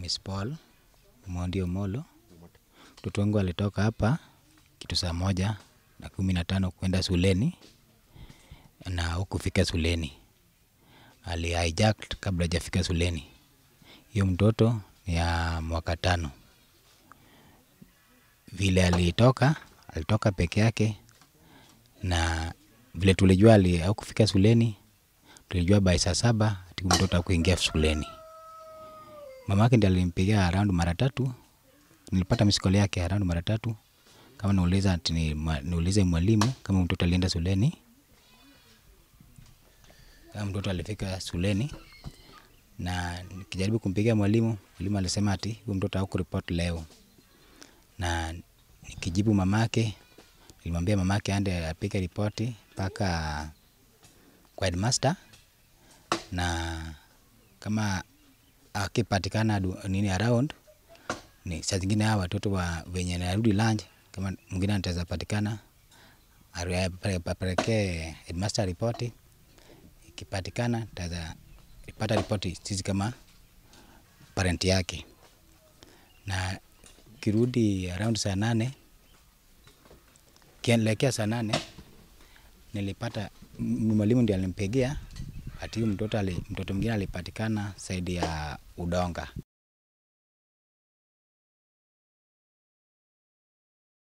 name is Paul Mwandio Molo. Mtoto wangu alitoka hapa kitu saa moja na kumi na tano kwenda Suleni na hukufika Suleni, ali hijacked kabla hajafika Suleni. Hiyo mtoto ni ya mwaka tano. Vile alitoka alitoka peke yake, na vile tulijua ali hukufika Suleni, tulijua by saa saba ati mtoto akuingia Suleni. Mama yake ndiye alimpigia around mara tatu, nilipata misikole yake around mara tatu, kama nauliza ati niulize mwalimu kama mtoto alienda shuleni, kama mtoto alifika shuleni, na nikijaribu kumpigia mwalimu, mwalimu alisema ati huyu mtoto hakuripoti leo, na nikijibu mamake, nilimwambia mamake aende apige ripoti mpaka kwa headmaster, na kama akipatikana nini around ni saa zingine hawa watoto wa venye narudi lunch, kama mwingine anaweza patikana apelekee headmaster ripoti. Ikipatikana taweza ipata ripoti sisi kama parent yake, na kirudi around saa nane kielekea saa nane nilipata mwalimu ndiye alimpigia Ati mtoto ali, mtoto mwingine alipatikana saidi ya Udonga.